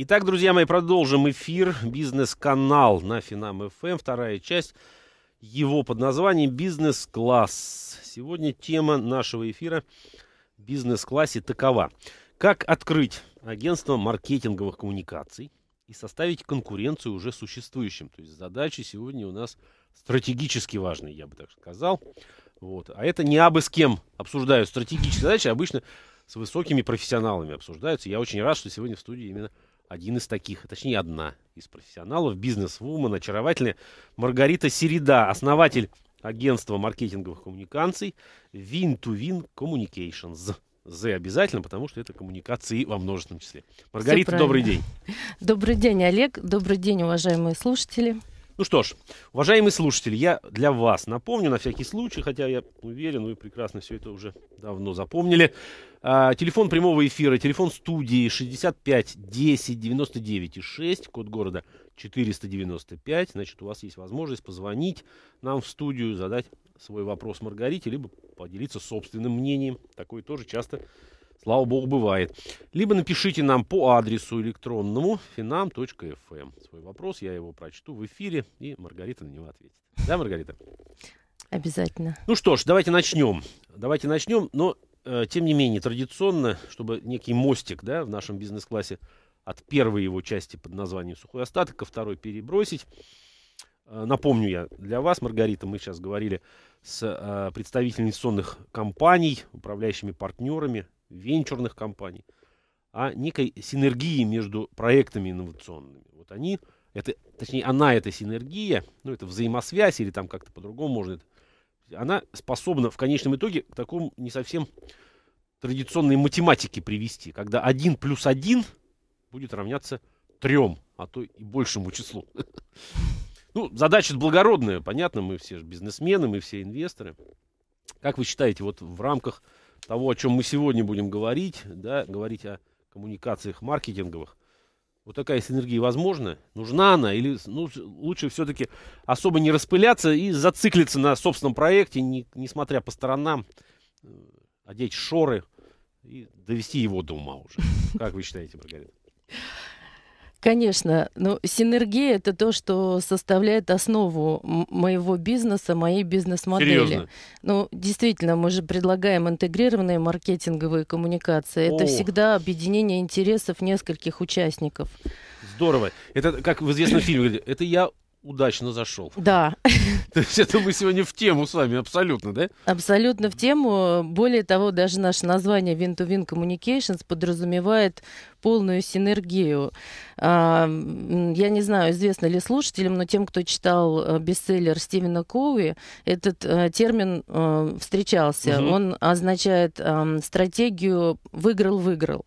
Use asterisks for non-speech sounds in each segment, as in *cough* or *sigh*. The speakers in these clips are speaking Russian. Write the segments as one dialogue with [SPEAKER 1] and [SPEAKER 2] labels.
[SPEAKER 1] Итак, друзья мои, продолжим эфир. Бизнес-канал на Финам ФМ. Эм. Вторая часть его под названием «Бизнес-класс». Сегодня тема нашего эфира «Бизнес-классе» такова. Как открыть агентство маркетинговых коммуникаций и составить конкуренцию уже существующим. То есть задачи сегодня у нас стратегически важные, я бы так сказал. Вот. А это не абы с кем обсуждают стратегические задачи, обычно с высокими профессионалами обсуждаются. Я очень рад, что сегодня в студии именно один из таких, а точнее одна из профессионалов, бизнес-вумен, очаровательная Маргарита Середа, основатель агентства маркетинговых коммуникаций Win-to-Win Communications. З обязательно, потому что это коммуникации во множественном числе. Маргарита, добрый день.
[SPEAKER 2] Добрый день, Олег. Добрый день, уважаемые слушатели.
[SPEAKER 1] Ну что ж, уважаемые слушатели, я для вас напомню на всякий случай, хотя я уверен, вы прекрасно все это уже давно запомнили. А, телефон прямого эфира, телефон студии 65 10 99 6, код города 495. Значит, у вас есть возможность позвонить нам в студию, задать свой вопрос Маргарите, либо поделиться собственным мнением. Такое тоже часто слава богу, бывает. Либо напишите нам по адресу электронному finam.fm. Эм. Свой вопрос, я его прочту в эфире, и Маргарита на него ответит. Да, Маргарита? Обязательно. Ну что ж, давайте начнем. Давайте начнем, но э, тем не менее, традиционно, чтобы некий мостик да, в нашем бизнес-классе от первой его части под названием «Сухой остаток» ко второй перебросить. Э, напомню я для вас, Маргарита, мы сейчас говорили с э, представителями инвестиционных компаний, управляющими партнерами венчурных компаний, а некой синергии между проектами инновационными. Вот они, это, точнее, она эта синергия, ну, это взаимосвязь или там как-то по-другому можно это, она способна в конечном итоге к такому не совсем традиционной математике привести, когда один плюс один будет равняться трем, а то и большему числу. *laughs* Ну, задача благородная, понятно, мы все же бизнесмены, мы все инвесторы. Как вы считаете, вот в рамках того, о чем мы сегодня будем говорить, да, говорить о коммуникациях маркетинговых, вот такая синергия возможна? Нужна она? Или ну, лучше все-таки особо не распыляться и зациклиться на собственном проекте, не, несмотря по сторонам, э, одеть шоры и довести его до ума уже? Как вы считаете, Маргарита?
[SPEAKER 2] Конечно, но синергия это то, что составляет основу моего бизнеса, моей бизнес-модели. Ну, действительно, мы же предлагаем интегрированные маркетинговые коммуникации. О. Это всегда объединение интересов нескольких участников.
[SPEAKER 1] Здорово. Это как в известном фильме, это я удачно зашел. Да. *laughs* То есть это мы сегодня в тему с вами абсолютно, да?
[SPEAKER 2] Абсолютно в тему. Более того, даже наше название Win-to-Win Communications подразумевает полную синергию. А, я не знаю, известно ли слушателям, но тем, кто читал э, бестселлер Стивена Коуи, этот э, термин э, встречался. Угу. Он означает стратегию «выиграл-выиграл».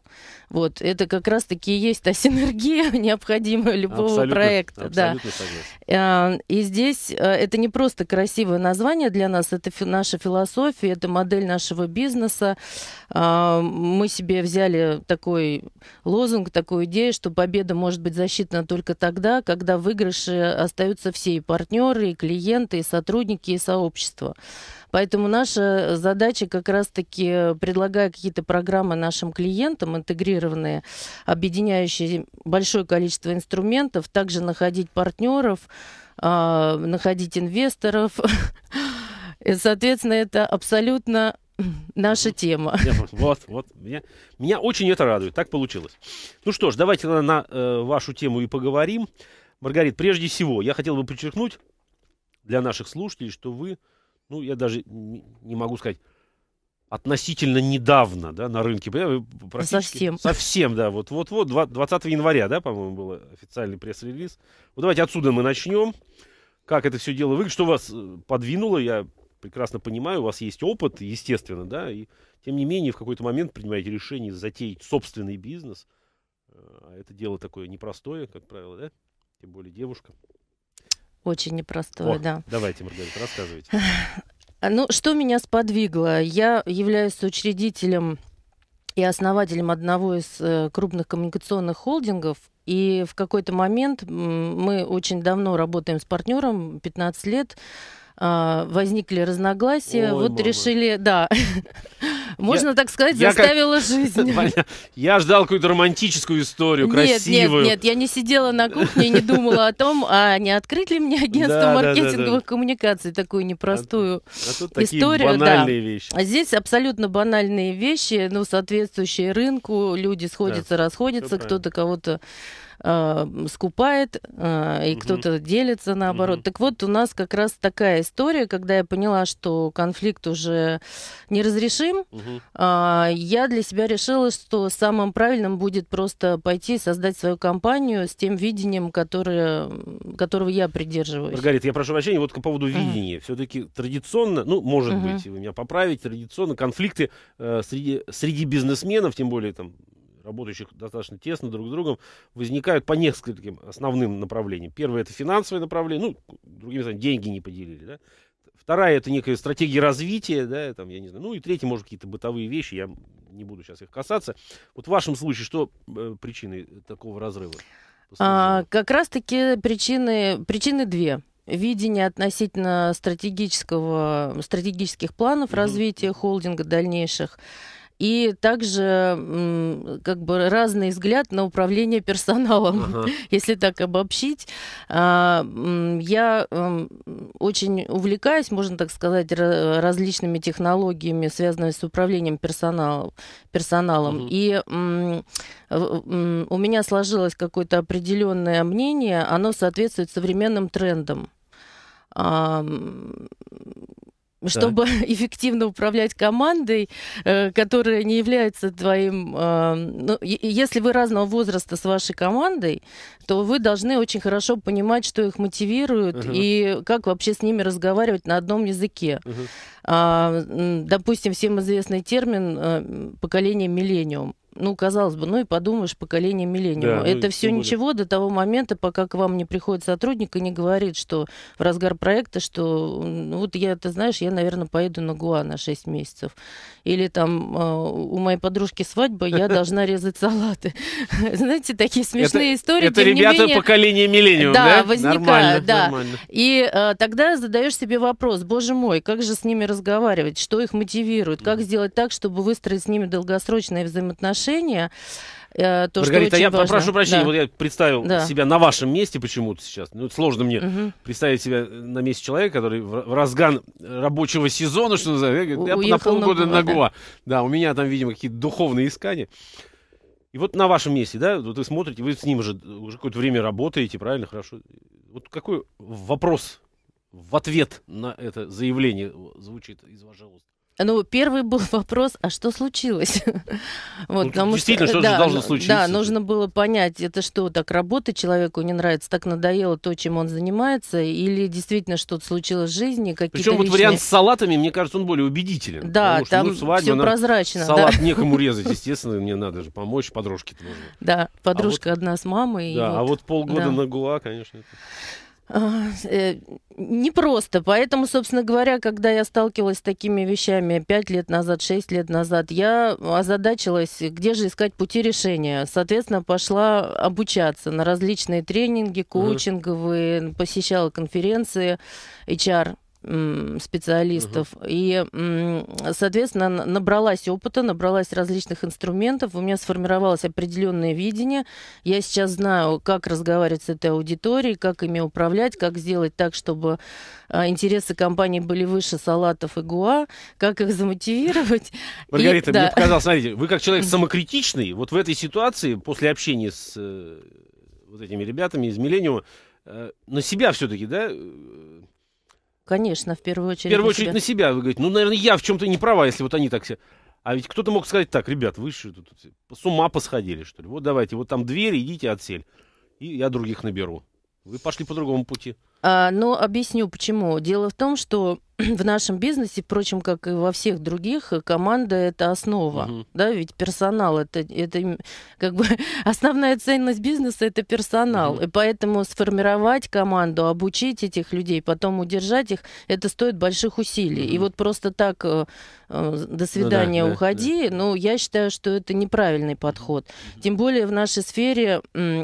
[SPEAKER 2] Вот, это как раз-таки и есть та *laughs* синергия, необходимая любого абсолютно, проекта. Абсолютно да. И здесь это не просто красивое название для нас, это наша философия, это модель нашего бизнеса. А, мы себе взяли такой лозунг, такую идею, что победа может быть засчитана только тогда, когда в выигрыше остаются все и партнеры, и клиенты, и сотрудники, и сообщество. Поэтому наша задача как раз-таки, предлагая какие-то программы нашим клиентам, интегрированные, объединяющие большое количество инструментов, также находить партнеров, а, находить инвесторов. *laughs* И, соответственно, это абсолютно *laughs* Наша тема.
[SPEAKER 1] *laughs* Вот, вот. Меня, меня очень это радует. Так получилось. Ну что ж, давайте на, на э, вашу тему и поговорим. Маргарит, прежде всего, я хотел бы подчеркнуть для наших слушателей, что вы, ну, я даже не могу сказать, относительно недавно, да, на рынке. Э, совсем. Совсем, да. Вот, вот, вот, 20 января, да, по-моему, был официальный пресс-релиз. Вот давайте отсюда мы начнем. Как это все дело выглядит, что вас э, подвинуло, я прекрасно понимаю, у вас есть опыт, естественно, да, и тем не менее в какой-то момент принимаете решение затеять собственный бизнес. А, а это дело такое непростое, как правило, да? Тем более девушка.
[SPEAKER 2] Очень непростое, О, да. Давайте,
[SPEAKER 1] Маргарита, рассказывайте. *sighs*
[SPEAKER 2] Ну, что меня сподвигло? Я являюсь учредителем и основателем одного из э, крупных коммуникационных холдингов. И в какой-то момент мы очень давно работаем с партнером, 15 лет, а, возникли разногласия. Ой, вот мама. решили, да, *laughs* можно так сказать, заставила как... жизнь.
[SPEAKER 1] *laughs* Я ждал какую-то романтическую историю, красивую. Нет, нет,
[SPEAKER 2] я не сидела на кухне и не думала о том, а не открыть ли мне агентство маркетинговых коммуникаций, такую непростую а а историю. банальные вещи. А здесь абсолютно банальные вещи, ну, соответствующие рынку, люди сходятся, расходятся, кто-то кого-то Э, скупает, э, и кто-то делится наоборот. Угу. Так вот, у нас как раз такая история, когда я поняла, что конфликт уже неразрешим, угу. э, я для себя решила, что самым правильным будет просто пойти и создать свою компанию с тем видением, которое, которого я придерживаюсь.
[SPEAKER 1] Маргарита, я прошу прощения, вот по поводу угу. видения. Все-таки традиционно, ну, может угу. быть, вы меня поправите, традиционно конфликты э, среди, среди бизнесменов, тем более там работающих достаточно тесно друг с другом, возникают по нескольким основным направлениям. Первое это финансовое направление, ну, другими словами, деньги не поделили, да. Вторая это некая стратегия развития, да, там, я не знаю. Ну и третье может, какие-то бытовые вещи, я не буду сейчас их касаться. Вот в вашем случае, что э, причины такого разрыва?
[SPEAKER 2] А, как раз-таки причины, причины две видение относительно стратегического, стратегических планов mm-hmm. развития холдинга дальнейших и также как бы разный взгляд на управление персоналом, ага. *laughs* если так обобщить. А, я эм, очень увлекаюсь, можно так сказать, различными технологиями, связанными с управлением персоналом. персоналом. Угу. И у меня сложилось какое-то определенное мнение, оно соответствует современным трендам чтобы да. *laughs* эффективно управлять командой, э, которая не является твоим... Э, ну, если вы разного возраста с вашей командой, то вы должны очень хорошо понимать, что их мотивирует угу. и как вообще с ними разговаривать на одном языке. Угу. Допустим, всем известный термин э, поколение миллениум ну, казалось бы, ну и подумаешь, поколение миллениума. Да, ну, это ну, все ничего более. до того момента, пока к вам не приходит сотрудник и не говорит, что в разгар проекта, что ну, вот я, ты знаешь, я, наверное, поеду на Гуа на 6 месяцев. Или там а, у моей подружки свадьба, я *laughs* должна резать салаты. *laughs* Знаете, такие смешные истории. Это ребята поколения
[SPEAKER 1] миллениума, да? Да, возникают, да.
[SPEAKER 2] И а, тогда задаешь себе вопрос, боже мой, как же с ними разговаривать, что их мотивирует, как сделать так, чтобы выстроить с ними долгосрочные взаимоотношения, отношения. Э, то, Маргарита, я важно. прошу прощения, да. вот я представил да. себя
[SPEAKER 1] на вашем месте почему-то сейчас. Ну, сложно мне угу. представить себя на месте человека, который в разган рабочего сезона, что называется, я Уехал на полгода на Гуа. Да. да, у меня там, видимо, какие-то духовные искания. И вот на вашем месте, да, вот вы смотрите, вы с ним уже, уже какое-то время работаете, правильно, хорошо. Вот какой вопрос в ответ на это заявление звучит из вашего уст?
[SPEAKER 2] Ну, первый был *laughs* вопрос, а что случилось? *laughs*
[SPEAKER 1] вот, ну, потому действительно, что, что да, же должно ну, случиться? Да,
[SPEAKER 2] нужно было понять, это что, так работа человеку не нравится, так надоело то, чем он занимается, или действительно что-то случилось в жизни, какие-то Причем личные... вот вариант с
[SPEAKER 1] салатами, мне кажется, он более убедителен. Да, потому, ну, там ну, свадьба, все прозрачно. Салат да. некому *laughs* резать, естественно, мне надо же помочь, подружке нужно.
[SPEAKER 2] Да, подружка а вот, одна с мамой. Да, а вот, а вот полгода да. на
[SPEAKER 1] ГУА, конечно. Это...
[SPEAKER 2] Э, не просто. Поэтому, собственно говоря, когда я сталкивалась с такими вещами пять лет назад, шесть лет назад, я озадачилась, где же искать пути решения. Соответственно, пошла обучаться на различные тренинги, коучинговые, посещала конференции HR специалистов. Угу. И, соответственно, набралась опыта, набралась различных инструментов, у меня сформировалось определенное видение. Я сейчас знаю, как разговаривать с этой аудиторией, как ими управлять, как сделать так, чтобы а, интересы компании были выше салатов и гуа, как их замотивировать. *laughs* Маргарита, и, мне показалось,
[SPEAKER 1] смотрите, вы как человек самокритичный, вот в этой ситуации, после общения с э, вот этими ребятами из «Миллениума», э, на себя все-таки, да, э,
[SPEAKER 2] конечно, в первую очередь. В первую очередь на
[SPEAKER 1] себя, на себя вы говорите. Ну, наверное, я в чем-то не права, если вот они так все. А ведь кто-то мог сказать, так, ребят, вы что тут с ума посходили, что ли? Вот давайте, вот там дверь, идите отсель. И я других наберу. Вы пошли по другому пути.
[SPEAKER 2] А, но ну, объясню почему. Дело в том, что *clears throat* в нашем бизнесе, впрочем, как и во всех других, э, команда это основа, угу. да, ведь персонал это это как бы *laughs* основная ценность бизнеса это персонал, угу. и поэтому сформировать команду, обучить этих людей, потом удержать их, это стоит больших усилий. Угу. И вот просто так э, э, до свидания ну, да, уходи, да, да. ну я считаю, что это неправильный подход. Тем более в нашей сфере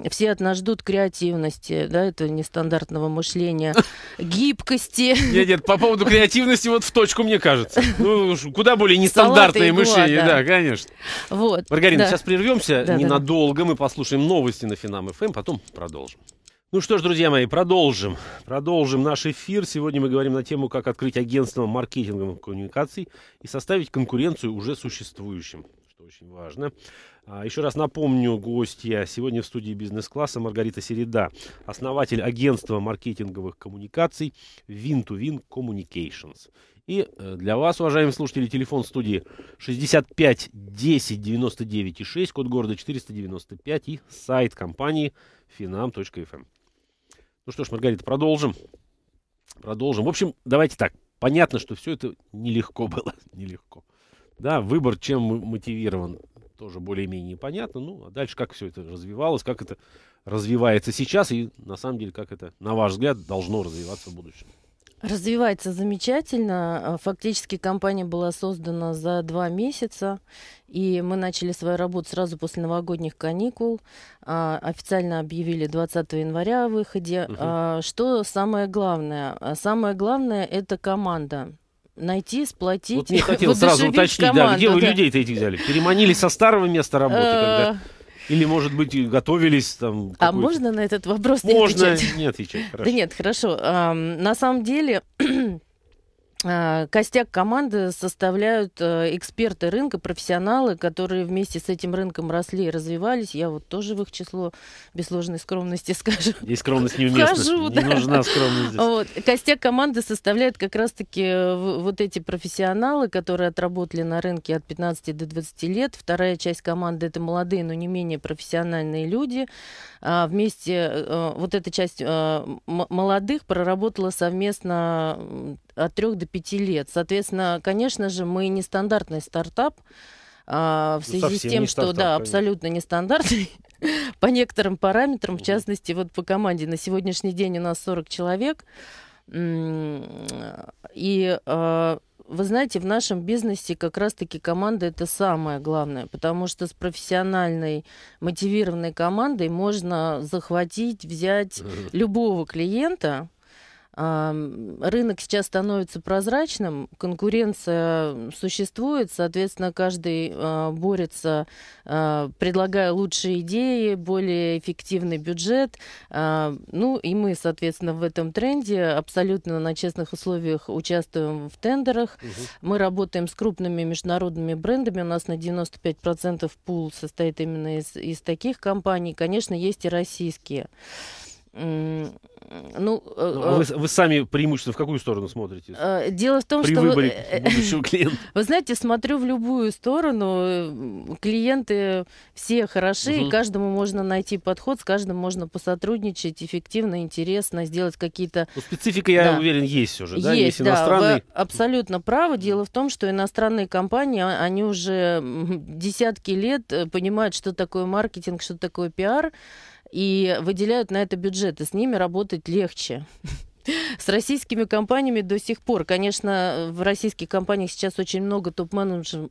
[SPEAKER 2] все от нас ждут креативности, да, этого нестандартного мышления, *laughs* гибкости. Нет, нет,
[SPEAKER 1] по поводу креативности креативности вот в точку, мне кажется. Ну, куда более нестандартные мыши. Да. да, конечно. Вот. Маргарина, да. сейчас прервемся да, ненадолго. Да. Мы послушаем новости на Финам ФМ, эм, потом продолжим. Ну что ж, друзья мои, продолжим. Продолжим наш эфир. Сегодня мы говорим на тему, как открыть агентство маркетинговых коммуникаций и составить конкуренцию уже существующим, что очень важно. А, Еще раз напомню, гостья сегодня в студии бизнес-класса Маргарита Середа, основатель агентства маркетинговых коммуникаций Win2Win Communications. И э, для вас, уважаемые слушатели, телефон студии 65 10 99 6, код города 495 и сайт компании finam.fm. Эм. Ну что ж, Маргарита, продолжим. Продолжим. В общем, давайте так. Понятно, что все это нелегко *laughs* было. нелегко. Да, выбор чем мотивирован? тоже более-менее понятно. Ну, а дальше как все это развивалось, как это развивается сейчас и, на самом деле, как это, на ваш взгляд, должно развиваться в будущем?
[SPEAKER 2] Развивается замечательно. А, фактически компания была создана за два месяца, и мы начали свою работу сразу после новогодних каникул. А, официально объявили 20 января о выходе. Угу. Что самое главное? Самое главное – это команда найти, сплотить. Вот не *laughs* хотел сразу уточнить, да, где вы людей-то
[SPEAKER 1] этих взяли? Переманили со старого места работы, э, когда... Или, может быть, готовились там... А можно
[SPEAKER 2] на этот вопрос не отвечать? Можно не отвечать, хорошо. Да нет, хорошо. на самом деле, *clears throat* Э, костяк команды составляют э, эксперты рынка, профессионалы, которые вместе с этим рынком росли и развивались. Я вот тоже в их число без сложной скромности *laughs* скажу.
[SPEAKER 1] И скромность неуместна. Скажу, не да. нужна скромность здесь. Вот.
[SPEAKER 2] Костяк команды составляют как раз-таки э, вот эти профессионалы, которые отработали на рынке от 15 до 20 лет. Вторая часть команды — это молодые, но не менее профессиональные люди, а, вместе э, вот эта часть э, молодых проработала совместно от трех до пяти лет. Соответственно, конечно же, мы нестандартный стартап а, в ну, связи ну, с тем, что да, конечно. абсолютно нестандартный *laughs* по некоторым параметрам, в частности, вот по команде на сегодняшний день у нас 40 человек. И э, вы знаете, в нашем бизнесе как раз-таки команда это самое главное, потому что с профессиональной, мотивированной командой можно захватить, взять любого клиента, Рынок сейчас становится прозрачным, конкуренция существует, соответственно, каждый а, борется, а, предлагая лучшие идеи, более эффективный бюджет. А, ну и мы, соответственно, в этом тренде абсолютно на честных условиях участвуем в тендерах. Угу. Мы работаем с крупными международными брендами. У нас на 95% пул состоит именно из, из таких компаний. Конечно, есть и российские. Ну, э, ну э, вы, вы
[SPEAKER 1] сами преимущественно в какую сторону смотрите? Э, дело в том, При что выборе вы, будущего *laughs* клиента.
[SPEAKER 2] Вы знаете, смотрю в любую сторону. Клиенты все хороши, угу. и каждому можно найти подход, с каждым можно посотрудничать эффективно, интересно, сделать какие-то. Ну,
[SPEAKER 1] специфика, я да. уверен, есть уже. Да? Есть, есть иностранные... да. Вы
[SPEAKER 2] абсолютно правы. Дело в том, что иностранные компании, а, они уже десятки лет понимают, что такое маркетинг, что такое пиар и выделяют на это бюджет, и с ними работать легче. *laughs* *laughs* С российскими компаниями до сих пор, конечно, в российских компаниях сейчас очень много топ-менеджмента,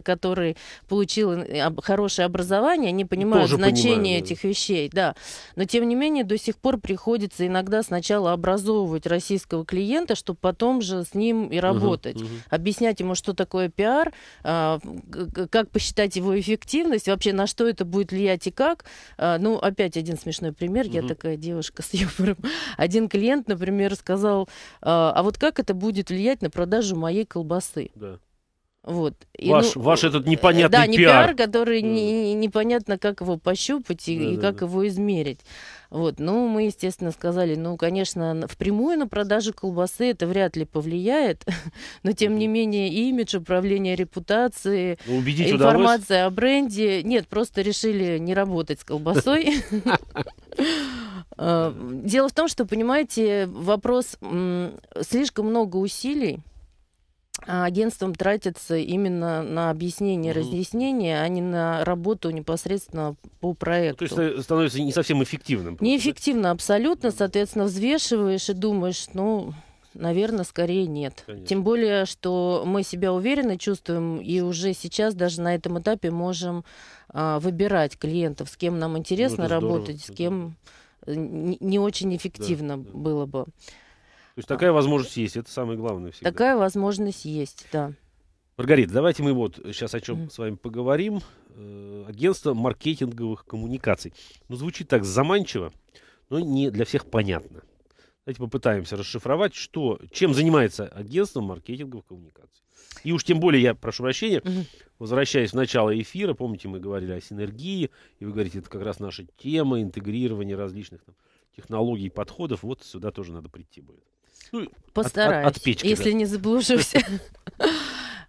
[SPEAKER 2] топ который получил э, хорошее образование, они понимают Тоже значение понимаю, этих да. вещей, да. Но тем не менее до сих пор приходится иногда сначала образовывать российского клиента, чтобы потом же с ним и работать, угу, угу. объяснять ему, что такое пиар, а, как посчитать его эффективность, вообще на что это будет влиять и как. А, ну опять один смешной пример, угу. я такая девушка с юмором. Один клиент клиент, например, сказал, «А, а вот как это будет влиять на продажу моей колбасы? Да. Вот. И, ваш, ну, ваш
[SPEAKER 1] э, этот э, непонятный да, не пиар. пиар,
[SPEAKER 2] который да. Э. не, непонятно, как его пощупать и, да, и да, как да. его измерить. Вот. Ну, мы, естественно, сказали, ну, конечно, впрямую на продажи колбасы это вряд ли повлияет, *laughs* но, тем не менее, имидж, управление репутацией, ну, информация удалось? о бренде. Нет, просто решили не работать с колбасой. *laughs* Дело в том, что, понимаете, вопрос слишком много усилий, а, агентством тратится именно на объяснение, mm разъяснение, а не на работу непосредственно по проекту. Ну, то
[SPEAKER 1] есть становится не совсем эффективным. Просто,
[SPEAKER 2] Неэффективно абсолютно, соответственно, взвешиваешь и думаешь, ну, наверное, скорее нет. Конечно. Тем более, что мы себя уверенно чувствуем и уже сейчас даже на этом этапе можем а, выбирать клиентов, с кем нам ну, интересно ну, работать, здорово. с кем не, не очень эффективно да, было бы. Да.
[SPEAKER 1] То есть такая возможность есть, это самое главное всегда.
[SPEAKER 2] Такая возможность есть, да.
[SPEAKER 1] Маргарита, давайте мы вот сейчас о чем с вами поговорим. Э, агентство маркетинговых коммуникаций. Ну, звучит так заманчиво, но не для всех понятно. Давайте попытаемся расшифровать, что, чем занимается агентство маркетинговых коммуникаций. И уж тем более, я прошу прощения, возвращаясь в начало эфира, помните, мы говорили о синергии, и вы говорите, это как раз наша тема интегрирования различных там, технологий и подходов. Вот сюда тоже надо прийти будет. Постараюсь, ну, от, от печки, если да. не
[SPEAKER 2] заблужусь. *laughs*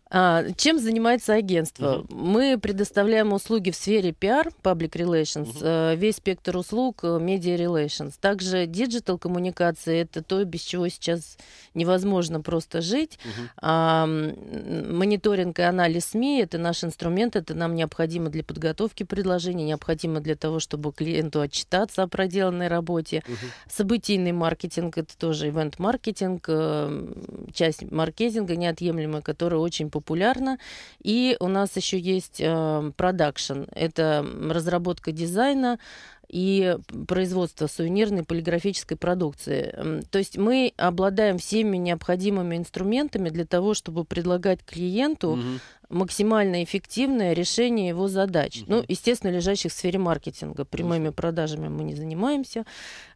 [SPEAKER 2] А, чем занимается агентство? Угу. Мы предоставляем услуги в сфере пиар, public relations, угу. весь спектр услуг, э, media relations. Также диджитал коммуникации – это то, без чего сейчас невозможно просто жить. Угу. А, мониторинг и анализ СМИ – это наш инструмент, это нам необходимо для подготовки предложений, необходимо для того, чтобы клиенту отчитаться о проделанной работе. Угу. Событийный маркетинг – это тоже ивент-маркетинг, э, часть маркетинга неотъемлемая, которая очень популярна. И у нас еще есть эм, продакшн. Это разработка дизайна, и производство сувенирной полиграфической продукции. То есть мы обладаем всеми необходимыми инструментами для того, чтобы предлагать клиенту угу. максимально эффективное решение его задач. Угу. Ну, естественно, лежащих в сфере маркетинга. Прямыми Конечно. продажами мы не занимаемся.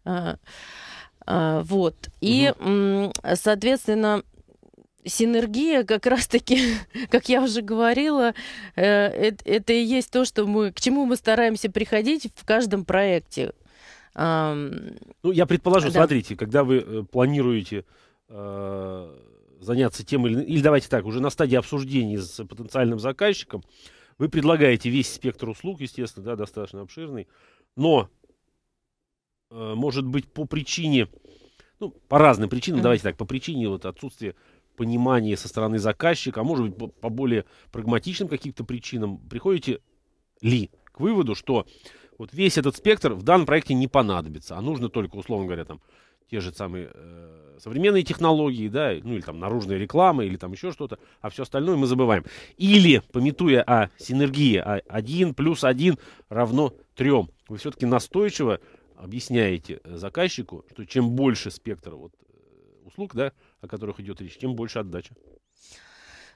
[SPEAKER 2] А, а, вот. И, угу. соответственно, синергия как раз-таки, *laughs* как я уже говорила, э, это и есть то, что мы, к чему мы стараемся приходить в каждом проекте. Ну,
[SPEAKER 1] я предположу, да. смотрите, когда вы э, планируете э, заняться тем или... Или давайте так, уже на стадии обсуждений с потенциальным заказчиком, вы предлагаете весь спектр услуг, естественно, да, достаточно обширный, но, э, может быть, по причине, ну, по разным причинам, mm-hmm. давайте так, по причине вот отсутствия понимание со стороны заказчика, а может быть по более прагматичным каким-то причинам, приходите ли к выводу, что вот весь этот спектр в данном проекте не понадобится, а нужно только, условно говоря, там те же самые э, современные технологии, да, ну или там наружная реклама, или там еще что-то, а все остальное мы забываем. Или, пометуя о синергии, а 1 плюс 1 равно 3, вы все-таки настойчиво объясняете э, заказчику, что чем больше спектра вот, э, услуг, да, о которых идет речь, тем больше отдача.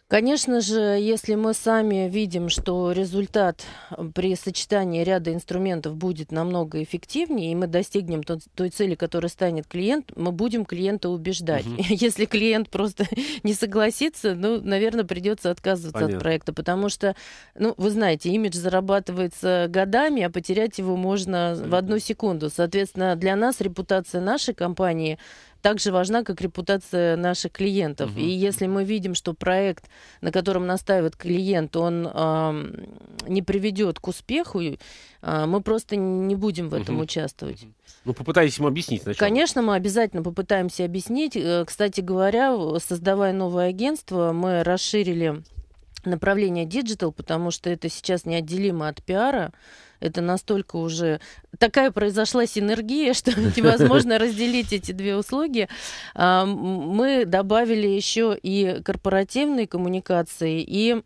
[SPEAKER 2] Конечно же, если мы сами видим, что результат э, при сочетании ряда инструментов будет намного эффективнее, и мы достигнем той, той цели, которая станет клиент, мы будем клиента убеждать. Угу. *laughs* Если клиент просто *laughs* не согласится, ну, наверное, придется отказываться Понятно. от проекта, потому что, ну, вы знаете, имидж зарабатывается годами, а потерять его можно в одну секунду. Соответственно, для нас репутация нашей компании так же важна, как репутация наших клиентов. Угу. И если мы видим, что проект, на котором настаивает клиент, он э, не приведет к успеху, э, мы просто не будем в этом угу.
[SPEAKER 1] участвовать. Угу. Ну, попытайтесь ему объяснить сначала.
[SPEAKER 2] Конечно, мы обязательно попытаемся объяснить. Э, кстати говоря, создавая новое агентство, мы расширили направление диджитал, потому что это сейчас неотделимо от пиара это настолько уже такая произошла синергия, *laughs* что невозможно *laughs* разделить эти две услуги. А, мы добавили еще и корпоративные коммуникации, и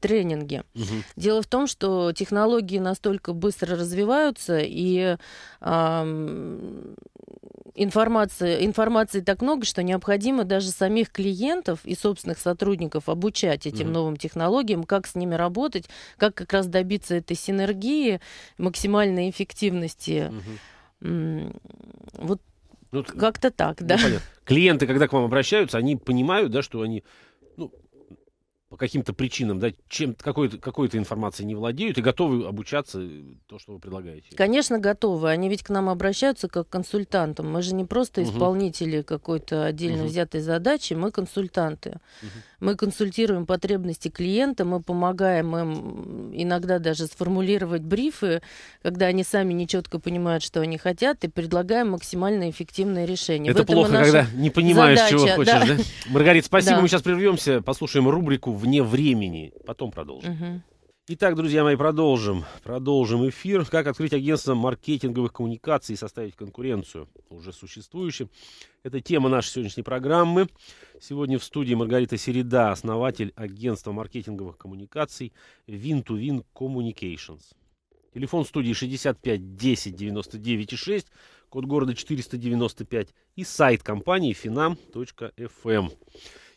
[SPEAKER 2] тренинги. Угу. Дело в том, что технологии настолько быстро развиваются, и информации, информации так много, что необходимо даже самих клиентов и собственных сотрудников обучать этим mm новым технологиям, как с ними работать, как как раз добиться этой синергии, максимальной эффективности.
[SPEAKER 1] mm Вот ну,
[SPEAKER 2] как-то так, ну, да. понятно.
[SPEAKER 1] Клиенты, когда к вам обращаются, они понимают, да, что они ну, по каким-то причинам, да, чем какой-то какой информацией не владеют и готовы обучаться э, то, что вы предлагаете?
[SPEAKER 2] Конечно, готовы. Они ведь к нам обращаются как к консультантам. Мы же не просто угу. исполнители какой-то отдельно угу. взятой задачи, мы консультанты. Угу. Мы консультируем потребности клиента, мы помогаем им иногда даже сформулировать брифы, когда они сами нечетко понимают, что они хотят, и предлагаем максимально эффективное решение. Это плохо, когда не понимаешь, задача. чего хочешь. Да. Да? Маргарита, спасибо. Да. Мы сейчас
[SPEAKER 1] прервемся, послушаем рубрику вне времени. Потом продолжим. Угу. Итак, друзья мои, продолжим. Продолжим эфир. Как открыть агентство маркетинговых коммуникаций и составить конкуренцию уже существующим. Это тема нашей сегодняшней программы. Сегодня в студии Маргарита Середа, основатель агентства маркетинговых коммуникаций Win-to-Win Communications. Телефон студии 65 10 99 6, код города 495 и сайт компании finam.fm.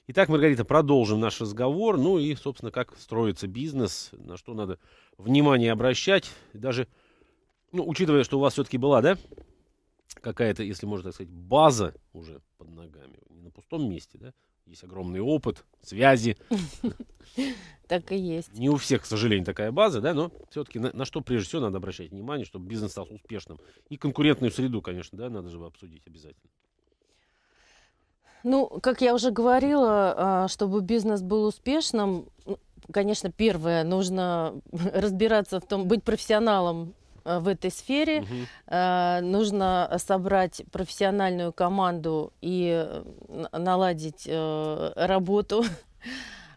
[SPEAKER 1] Итак, Маргарита, продолжим наш разговор. Ну и, собственно, как строится бизнес, на что надо внимание обращать. Даже, ну, учитывая, что у вас все-таки была, да, какая-то, если можно так сказать, база уже под ногами, не на пустом месте, да? Есть огромный опыт, связи. *laughs* Так и есть. Не у всех, к сожалению, такая база, да, но все-таки на, на что прежде всего надо обращать внимание, чтобы бизнес стал успешным. И конкурентную среду, конечно, да, надо же обсудить обязательно.
[SPEAKER 2] Ну, как я уже говорила, а, чтобы бизнес был успешным, ну, конечно, первое, нужно *laughs* разбираться в том, быть профессионалом а, в этой сфере. Угу. нужно собрать профессиональную команду и э, наладить э, работу. *laughs*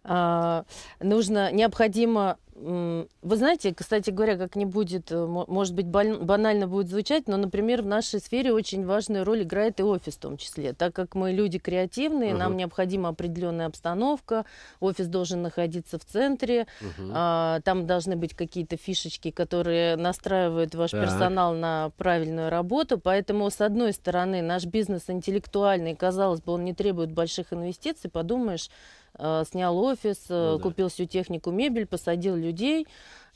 [SPEAKER 2] А, нужно, необходимо вы знаете, кстати говоря, как не будет, э, может быть, банально будет звучать, но, например, в нашей сфере очень важную роль играет и офис в том числе. Так как мы люди креативные, uh нам необходима определенная обстановка, офис должен находиться в центре, uh там должны быть какие-то фишечки, которые настраивают ваш так. персонал на правильную работу. Поэтому, с одной стороны, наш бизнес интеллектуальный, казалось бы, он не требует больших инвестиций, подумаешь, Э, снял офис, э, ну, да. купил всю технику, мебель, посадил людей,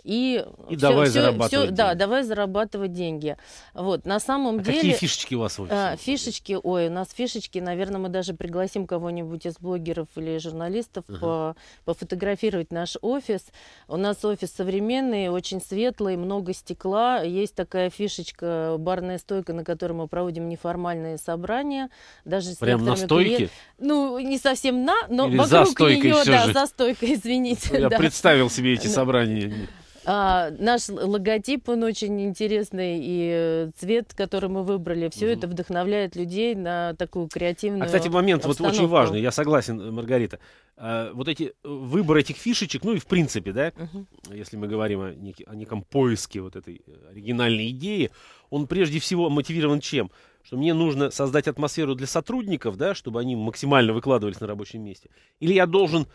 [SPEAKER 2] и, и все, давай все, зарабатывать. Все, деньги. да, давай зарабатывать деньги. Вот, на самом а деле... Какие фишечки у вас? А, фишечки, ой, у нас фишечки, наверное, мы даже пригласим кого-нибудь из блогеров или журналистов угу. по, пофотографировать наш офис. У нас офис современный, очень светлый, много стекла. Есть такая фишечка, барная стойка, на которой мы проводим неформальные собрания. Даже Прям на стойке? Клиент... Ну, не совсем на, но или вокруг за стойкой нее, да, же. за стойкой, извините. Я да. представил себе эти
[SPEAKER 1] собрания.
[SPEAKER 2] А, наш логотип, он очень интересный, и э, цвет, который мы выбрали, все mm это вдохновляет людей на такую креативную А, кстати, момент обстановку. вот очень важный,
[SPEAKER 1] я согласен, э, Маргарита. А, вот эти, э, выбор этих фишечек, ну и в принципе, да, mm если мы говорим о, нек- о неком поиске вот этой оригинальной идеи, он прежде всего мотивирован чем? что мне нужно создать атмосферу для сотрудников, да, чтобы они максимально выкладывались на рабочем месте. Или я должен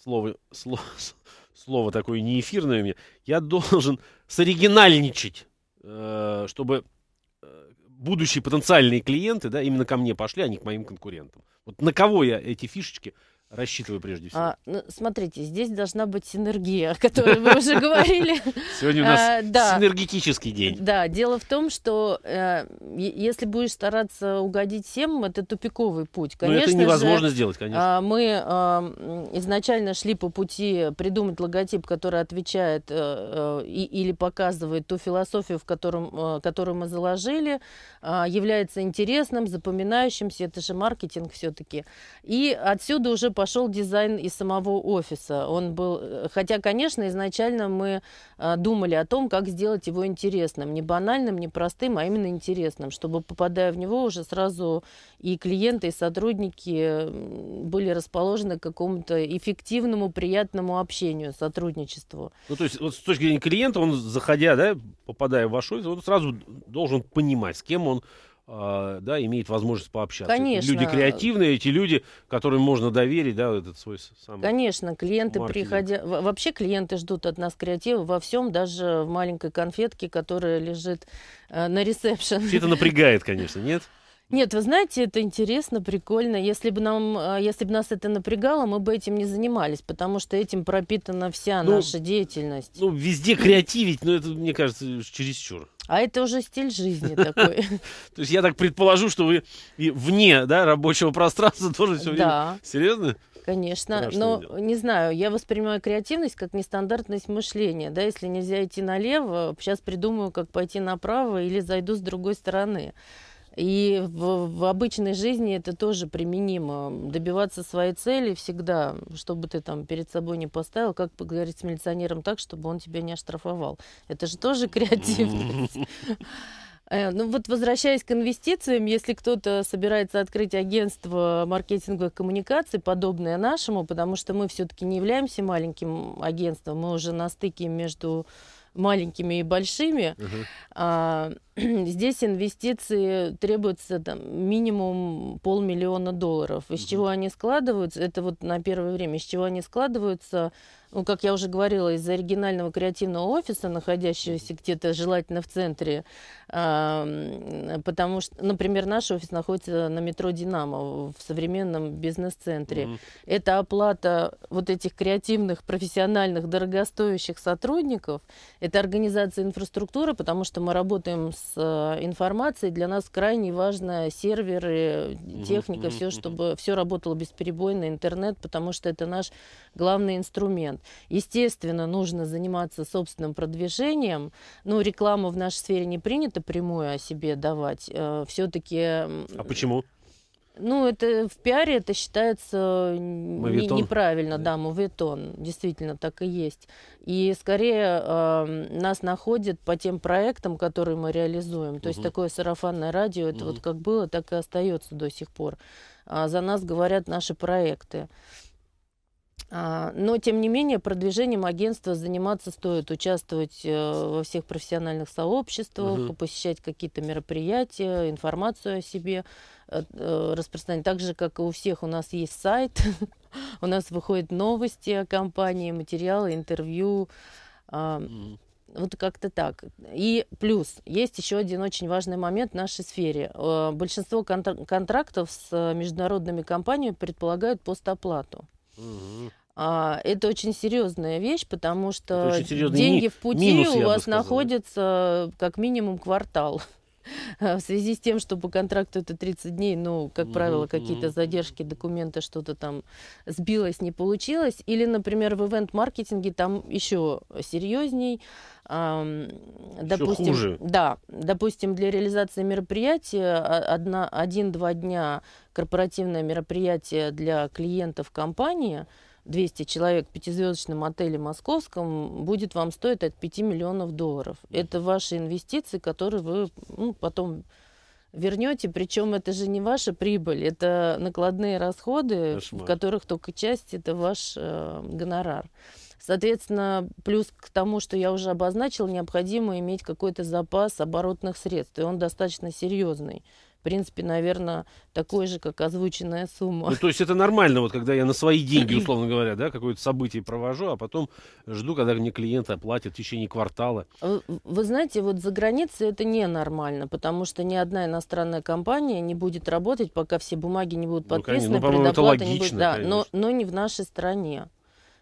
[SPEAKER 1] слово, *laughs* слово, слово такое не эфирное у меня, я должен *laughs* соригинальничать, э, чтобы э, будущие потенциальные клиенты, да, именно ко мне пошли, а не к моим конкурентам. Вот на кого я эти фишечки рассчитываю прежде всего?
[SPEAKER 2] А, ну, смотрите, здесь должна быть синергия, о которой вы уже *laughs* говорили. Сегодня у нас а,
[SPEAKER 1] синергетический день.
[SPEAKER 2] Да, дело в том, что э, если будешь стараться угодить всем, это тупиковый путь. Ну, конечно это невозможно сделать, конечно. А, мы изначально шли по пути придумать логотип, который отвечает э, э, или показывает ту философию, в котором, которую мы заложили, а, является интересным, запоминающимся, это же маркетинг все-таки. И отсюда уже пошел дизайн из самого офиса. Он был, э, хотя, конечно, изначально мы э, думали о том, как сделать его интересным, не банальным, не простым, а именно интересным, чтобы попадая в него уже сразу и клиенты, и сотрудники э, были расположены к какому-то эффективному, приятному общению, сотрудничеству.
[SPEAKER 1] Ну то есть вот с точки зрения клиента он заходя, да, попадая в ваш офис, он сразу должен понимать, с кем он а, да, имеет возможность пообщаться. Конечно. Люди креативные, эти люди, которым можно доверить, да, этот свой самый.
[SPEAKER 2] Конечно, клиенты маркетинг. приходя, вообще клиенты ждут от нас креатива во всем, даже в маленькой конфетке, которая лежит э, на ресепшн. Все это напрягает, конечно, нет? Нет, вы знаете, это интересно, прикольно. Если бы нам, э, если бы нас это напрягало, мы бы этим не занимались, потому что этим пропитана вся ну, наша деятельность.
[SPEAKER 1] Ну, везде креативить, но ну, это, мне кажется, чересчур.
[SPEAKER 2] А это уже стиль жизни такой. *laughs*
[SPEAKER 1] То есть я так предположу, что вы вне рабочего пространства тоже все время... Серьезно?
[SPEAKER 2] Конечно, но дело. не знаю, я воспринимаю креативность как нестандартность мышления, да, если нельзя идти налево, сейчас придумаю, как пойти направо или зайду с другой стороны. И в, в обычной жизни это тоже применимо. Добиваться своей цели всегда, чтобы ты там перед собой не поставил, как поговорить с милиционером так, чтобы он тебя не оштрафовал. Это же тоже *laughs* креативность. Э, ну вот возвращаясь к инвестициям, если кто-то собирается открыть агентство маркетинговых коммуникаций, подобное нашему, потому что мы все-таки не являемся маленьким агентством, мы уже на стыке между маленькими и большими. Угу. А, *clears throat* здесь инвестиции требуются там, минимум полмиллиона долларов. Из угу. чего они складываются, это вот на первое время, из чего они складываются, ну, как я уже говорила, из оригинального креативного офиса, находящегося где-то желательно в центре, потому что, например, наш офис находится на метро «Динамо» в современном бизнес-центре. Mm-hmm. Это оплата вот этих креативных, профессиональных, дорогостоящих сотрудников, это организация инфраструктуры, потому что мы работаем с э, информацией, для нас крайне важны серверы, техника, mm-hmm. все, чтобы все работало бесперебойно, интернет, потому что это наш главный инструмент вариант. Естественно, нужно заниматься собственным продвижением. но ну, реклама в нашей сфере не принято прямую о себе давать. Э, Все-таки... А почему? Ну, это в пиаре это считается не, неправильно, да, мувитон, действительно так и есть. И скорее э, нас находят по тем проектам, которые мы реализуем. То угу. есть такое сарафанное радио, это угу. вот как было, так и остается до сих пор. А за нас говорят наши проекты. Угу. А, но, тем не менее, продвижением агентства заниматься стоит, участвовать э, во всех профессиональных сообществах, угу. посещать какие-то мероприятия, информацию о себе э, э, распространять. Так же, как и у всех, у нас есть сайт, *laughs* у нас выходят новости о компании, материалы, интервью. А, вот как-то так. И плюс, есть еще один очень важный момент в нашей сфере. Большинство контрактов с международными компаниями предполагают постоплату. А, это очень серьезная вещь, потому что деньги в пути минус, у вас находятся э, как минимум квартал. А, в связи с тем, чтобы контракт контракту это 30 дней, ну, как правило, какие-то задержки, документы, что-то там сбилось, не получилось. Или, например, в ивент-маркетинге там еще серьезней. Еще допустим, хуже. Да, допустим, для реализации мероприятия а, одна, один-два дня корпоративное мероприятие для клиентов компании – 200 человек в пятизвездочном отеле московском будет вам стоить от 5 миллионов долларов. Это ваши инвестиции, которые вы ну, потом вернете, причем это же не ваша прибыль, это накладные расходы, Кошмар. в которых только часть это ваш э, гонорар. Соответственно, плюс к тому, что я уже обозначил, необходимо иметь какой-то запас оборотных средств, и он достаточно серьезный в принципе, наверное, такой же, как озвученная сумма. Ну, то
[SPEAKER 1] есть это нормально, вот когда я на свои деньги, *clears throat* условно говоря, да, какое-то событие провожу, а потом жду, когда мне клиент оплатят в течение квартала.
[SPEAKER 2] Вы знаете, вот за границей это ненормально, потому что ни одна иностранная компания не будет работать, пока все бумаги не будут ну, подписаны, ну, конечно, ну, предоплата это логично, не будет. Да, конечно. но, но не в нашей стране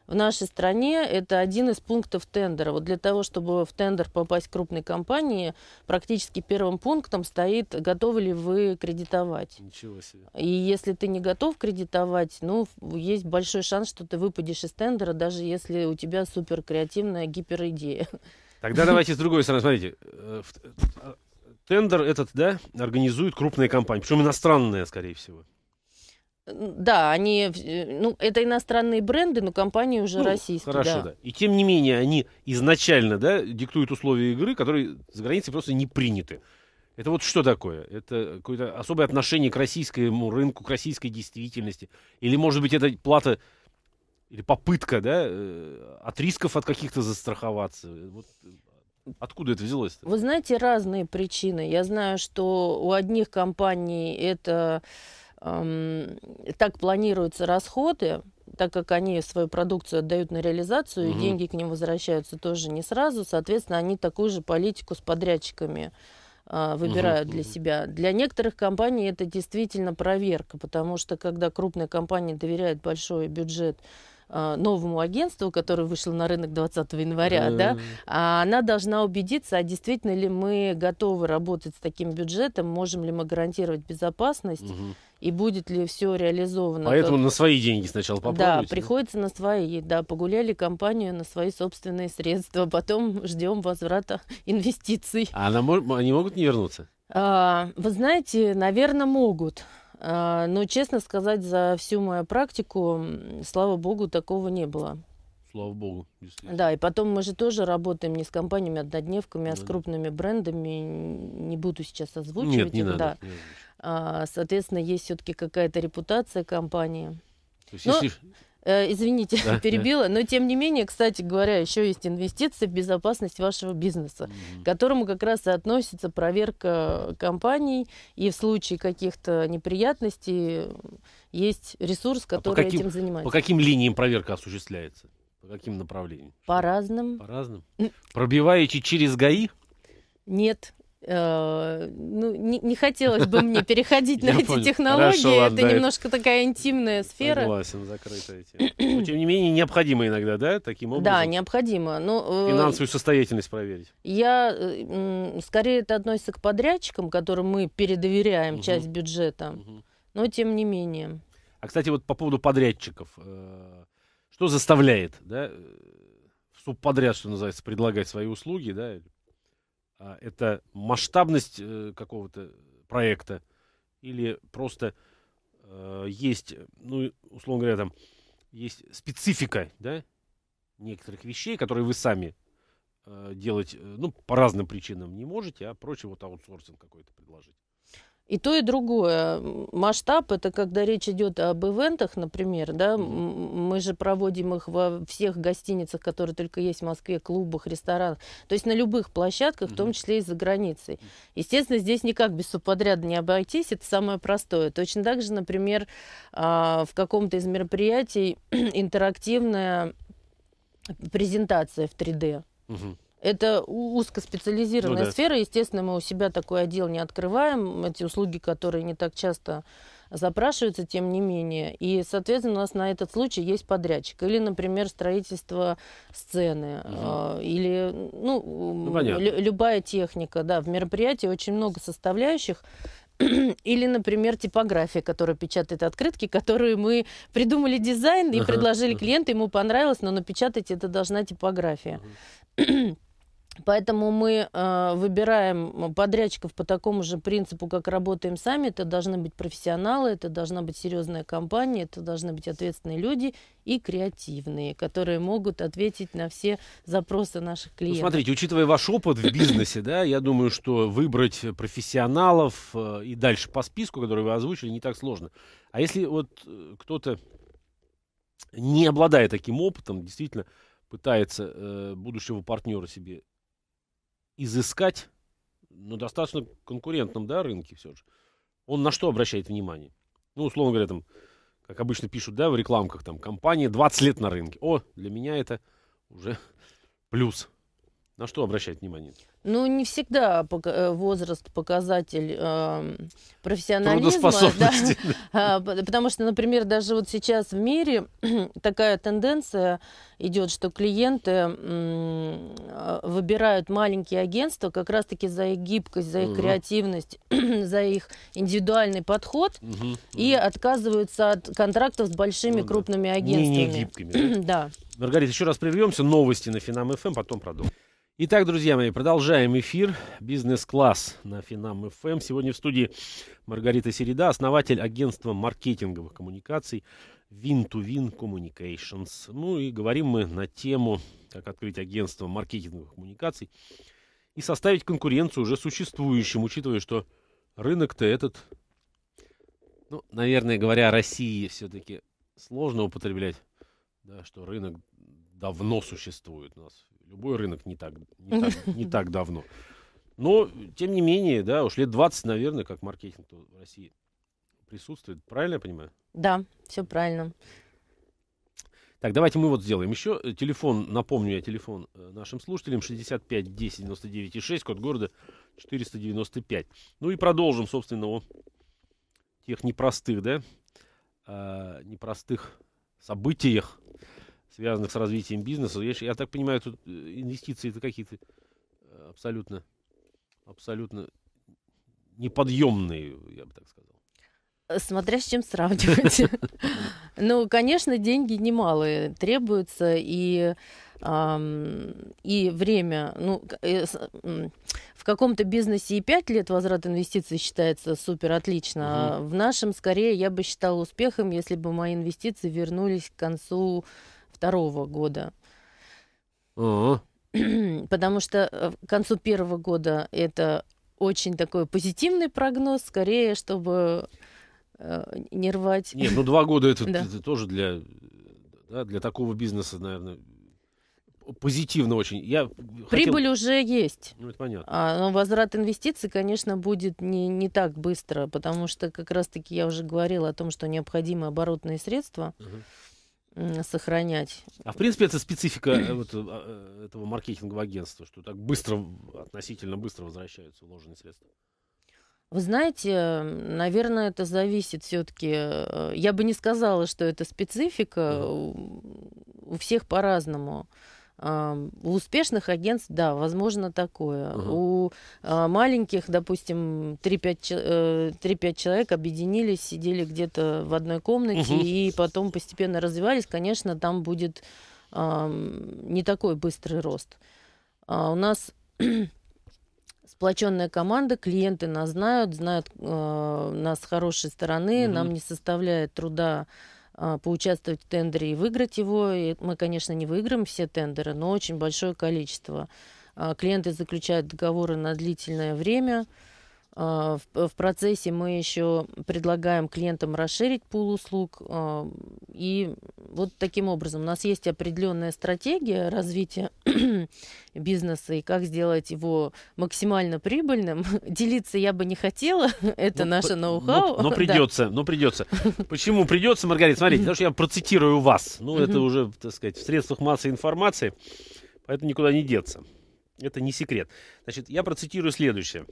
[SPEAKER 2] в нашей стране это один из пунктов тендера. Вот для того, чтобы в тендер попасть крупной компании, практически первым пунктом стоит, готовы ли вы кредитовать. Ничего себе. И если ты не готов кредитовать, ну, есть большой шанс, что ты выпадешь из тендера, даже если у тебя супер креативная гиперидея. Тогда давайте с другой
[SPEAKER 1] стороны, смотрите. Э, э, тендер этот, да, организует крупные компании, причем иностранные, скорее всего.
[SPEAKER 2] Да, они, э, ну, это иностранные бренды, но компании уже ну, российские. Хорошо, да. да.
[SPEAKER 1] И тем не менее, они изначально, да, диктуют условия игры, которые за границей просто не приняты. Это вот что такое? Это какое-то особое отношение к российскому рынку, к российской действительности? Или, может быть, это плата или попытка, да, э, от рисков от каких-то застраховаться? Вот э, Откуда это взялось? -то?
[SPEAKER 2] Вы знаете разные причины. Я знаю, что у одних компаний это так планируются расходы, так как они свою продукцию отдают на реализацию, угу. деньги к ним возвращаются тоже не сразу, соответственно, они такую же политику с подрядчиками а, выбирают угу, для себя. Для некоторых компаний это действительно проверка, потому что когда крупная компания доверяет большой бюджет а, новому агентству, которое вышло на рынок 20 января, mm. да, а она должна убедиться, а действительно ли мы готовы работать с таким бюджетом, можем ли мы гарантировать безопасность. Mm-hmm и будет ли все реализовано. Поэтому то... на
[SPEAKER 1] свои деньги сначала попробуйте. Да, приходится
[SPEAKER 2] да? на свои, да, погуляли компанию на свои собственные средства, потом ждем возврата *laughs* инвестиций.
[SPEAKER 1] А она, они могут не вернуться?
[SPEAKER 2] А, вы знаете, наверное, могут. А, но, честно сказать, за всю мою практику, слава богу, такого не было слава богу. Да, и потом мы же тоже работаем не с компаниями а однодневками, а да. с крупными брендами. Не буду сейчас озвучивать. Нет, не их, надо. Да. Не а, соответственно, есть все-таки какая-то репутация компании. То есть, ну, э, извините, да, *laughs* перебила, да. но тем не менее, кстати говоря, еще есть инвестиции в безопасность вашего бизнеса, mm-hmm. к которому как раз и относится проверка компаний, и в случае каких-то неприятностей есть ресурс, а который а каким, этим занимается. По
[SPEAKER 1] каким линиям проверка осуществляется? По каким направлениям?
[SPEAKER 2] По разным. По
[SPEAKER 1] разным. Пробиваете через ГАИ?
[SPEAKER 2] Нет. Э, ну, не, не хотелось бы мне переходить *laughs* на эти технологии. Это немножко такая интимная сфера. Согласен,
[SPEAKER 1] закрытая тема. тем не менее, необходимо иногда, да, таким образом? Да,
[SPEAKER 2] необходимо. Но, ну, э, финансовую
[SPEAKER 1] состоятельность проверить.
[SPEAKER 2] Я, э, скорее, это относится к подрядчикам, которым мы передоверяем часть бюджета. Но, тем не менее.
[SPEAKER 1] А, кстати, вот по поводу подрядчиков. Что заставляет, да, субподряд, что называется, предлагать свои услуги, да, а это масштабность э, какого-то проекта или просто э, есть, ну, условно говоря, там есть специфика, да, некоторых вещей, которые вы сами э, делать, ну, по разным причинам не можете, а прочего вот аутсорсинг какой-то предложить.
[SPEAKER 2] И то, и другое. Масштаб это когда речь идет об ивентах, например, да, мы же проводим их во всех гостиницах, которые только есть в Москве, клубах, ресторанах, то есть на любых площадках, в том числе и за границей. Естественно, здесь никак без субподряда не обойтись, это самое простое. Точно так же, например, а, в каком-то из мероприятий *clears throat* интерактивная презентация в 3D. Mm -hmm. Это узкоспециализированная ну, да. сфера. Естественно, мы у себя такой отдел не открываем. Эти услуги, которые не так часто запрашиваются, тем не менее. И, соответственно, у нас на этот случай есть подрядчик. Или, например, строительство сцены. Угу. Или ну, ну, любая техника. Да, в мероприятии очень много составляющих *clears throat* или, например, типография, которая печатает открытки, которые мы придумали дизайн и uh-huh. предложили клиенту, ему понравилось, но напечатать это должна типография. Uh-huh. *clears throat* Поэтому мы э, выбираем подрядчиков по такому же принципу, как работаем сами. Это должны быть профессионалы, это должна быть серьезная компания, это должны быть ответственные люди и креативные, которые могут ответить на все запросы наших ну, клиентов. Ну, смотрите,
[SPEAKER 1] учитывая ваш опыт в бизнесе, да, я думаю, что выбрать профессионалов э, и дальше по списку, который вы озвучили, не так сложно. А если вот э, кто-то не обладая таким опытом, действительно пытается э, будущего партнера себе изыскать на достаточно конкурентном да, рынке все же. Он на что обращает внимание? Ну, условно говоря, там, как обычно пишут, да, в рекламках, там, компания 20 лет на рынке. О, для меня это уже *laughs* плюс. На что обращать внимание?
[SPEAKER 2] Ну, не всегда э, возраст показатель э, профессионализма. *laughs* Да, а, потому что, например, даже вот сейчас в мире *clears throat* такая тенденция идет, что клиенты э, выбирают маленькие агентства как раз-таки за их гибкость, за их угу. креативность, *clears throat* за их индивидуальный подход угу, и угу. отказываются от контрактов с большими ну, крупными да. агентствами. Не, не гибкими. да.
[SPEAKER 1] *clears throat* Маргарита, еще раз прервемся. Новости на Финам ФМ, эм, потом продолжим. Итак, друзья мои, продолжаем эфир «Бизнес-класс» на Финам ФМ. Эм. Сегодня в студии Маргарита Середа, основатель агентства маркетинговых коммуникаций Win-to-Win Communications. Ну и говорим мы на тему, как открыть агентство маркетинговых коммуникаций и составить конкуренцию уже существующим, учитывая, что рынок-то этот, ну, наверное, говоря о России, все-таки сложно употреблять, да, что рынок давно существует у нас Любой рынок не так, не *laughs* так, не так давно. Но, тем не менее, да, уж лет 20, наверное, как маркетинг в России присутствует. Правильно я понимаю? Да,
[SPEAKER 2] все правильно.
[SPEAKER 1] Так, давайте мы вот сделаем еще. Телефон, напомню я телефон э, нашим слушателям, 65 10 99 6, код города 495. Ну и продолжим, собственно, о тех непростых, да, э, непростых событиях, связанных с развитием бизнеса. Я, я так понимаю, тут э, инвестиции это какие-то э, абсолютно, абсолютно неподъемные, я бы так сказал.
[SPEAKER 2] Смотря с чем сравнивать. Ну, конечно, деньги немалые требуются, и, и время. Ну, э, в каком-то бизнесе и 5 лет возврат инвестиций считается супер отлично. Угу. А в нашем, скорее, я бы считала успехом, если бы мои инвестиции вернулись к концу второго года. uh *clears throat* Потому что э, к концу первого года это очень такой позитивный прогноз, скорее, чтобы э, не рвать. Нет, ну два года это, *laughs* да.
[SPEAKER 1] это тоже для, да, для такого бизнеса, наверное, позитивно очень. Я Прибыль хотел... уже
[SPEAKER 2] есть. Ну, это понятно. А, но возврат инвестиций, конечно, будет не, не так быстро, потому что как раз-таки я уже говорила о том, что необходимы оборотные средства. uh сохранять. А в принципе это специфика э,
[SPEAKER 1] вот, э, э, этого маркетингового агентства, что так быстро, относительно быстро возвращаются вложенные средства.
[SPEAKER 2] Вы знаете, наверное, это зависит все-таки. Я бы не сказала, что это специфика. Mm. У всех по-разному. У успешных агентств, да, возможно такое. Угу. У а, маленьких, допустим, 3-5 э, человек объединились, сидели где-то в одной комнате угу. и потом постепенно развивались, конечно, там будет не такой быстрый рост. А, у нас *clears throat* сплоченная команда, клиенты нас знают, знают а, нас с хорошей стороны, угу. нам не составляет труда а, поучаствовать в тендере и выиграть его. И мы, конечно, не выиграем все тендеры, но очень большое количество. А, клиенты заключают договоры на длительное время. А, в процессе мы еще предлагаем клиентам расширить пул услуг. А, и вот таким образом у нас есть определенная стратегия развития *clears throat* бизнеса и как сделать его максимально прибыльным. *laughs* Делиться я бы не хотела, *laughs* это но, ну, наше ну, ноу-хау. Но, ну, но *laughs* придется,
[SPEAKER 1] да. но придется. Почему придется, Маргарита? Смотрите, потому что я процитирую вас. Ну, это уже, так сказать, в средствах массовой информации, поэтому никуда не деться. Это не секрет. Значит, я процитирую следующее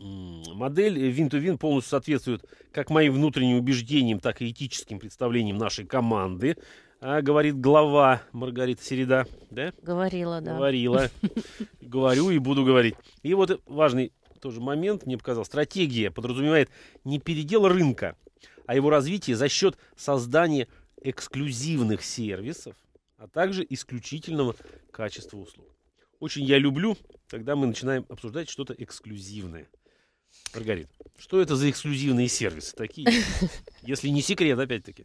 [SPEAKER 1] модель win to вин полностью соответствует как моим внутренним убеждениям, так и этическим представлениям нашей команды. А, говорит глава Маргарита Середа, да? Говорила, да. Говорила. *laughs* Говорю и буду говорить. И вот важный тоже момент, мне показал, стратегия подразумевает не передел рынка, а его развитие за счет создания эксклюзивных сервисов, а также исключительного качества услуг. Очень я люблю, когда мы начинаем обсуждать что-то эксклюзивное. Маргарита, что это за эксклюзивные сервисы такие? *laughs* Если не секрет, опять-таки.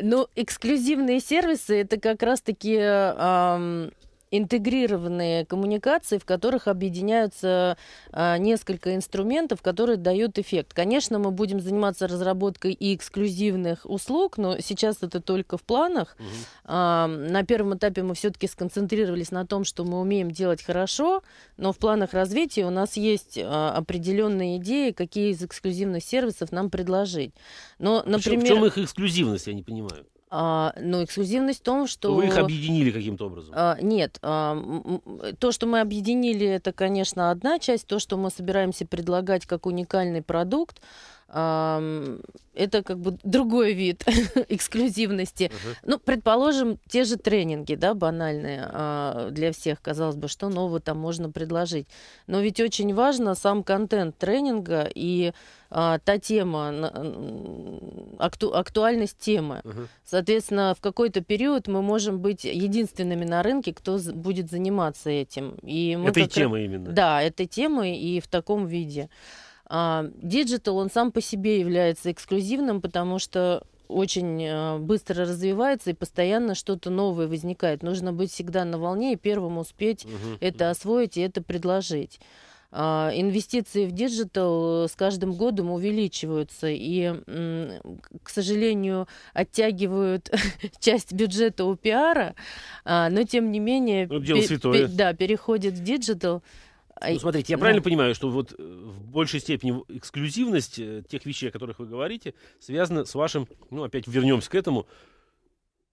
[SPEAKER 2] Ну, эксклюзивные сервисы это как раз-таки эм, интегрированные коммуникации, в которых объединяются а, несколько инструментов, которые дают эффект. Конечно, мы будем заниматься разработкой и эксклюзивных услуг, но сейчас это только в планах. Угу. А, на первом этапе мы все-таки сконцентрировались на том, что мы умеем делать хорошо, но в планах развития у нас есть а, определенные идеи, какие из эксклюзивных сервисов нам предложить. Но, например... В чем, в чем их
[SPEAKER 1] эксклюзивность, я не понимаю?
[SPEAKER 2] А, но эксклюзивность в том, что... Вы их объединили
[SPEAKER 1] каким-то образом?
[SPEAKER 2] А, нет. А, то, что мы объединили, это, конечно, одна часть. То, что мы собираемся предлагать как уникальный продукт, это как бы другой вид *laughs* эксклюзивности. Uh-huh. Ну, предположим, те же тренинги, да, банальные а, для всех, казалось бы, что нового там можно предложить. Но ведь очень важно сам контент тренинга и а, та тема, акту, актуальность темы. Uh-huh. Соответственно, в какой-то период мы можем быть единственными на рынке, кто будет заниматься этим. И мы этой темой раз... именно. Да, этой темой и в таком виде. А, диджитал, он сам по себе является эксклюзивным, потому что очень а, быстро развивается и постоянно что-то новое возникает. Нужно быть всегда на волне и первым успеть угу. это освоить и это предложить. А, инвестиции в диджитал э, с каждым годом увеличиваются и, к сожалению, оттягивают *laughs* часть бюджета у пиара, но тем не менее пер- ну, пер- да, переходит в диджитал. Digital- ну, смотрите, я ну... правильно
[SPEAKER 1] понимаю, что вот э, в большей степени эксклюзивность э, тех вещей, о которых вы говорите, связана с вашим, ну, опять вернемся к этому,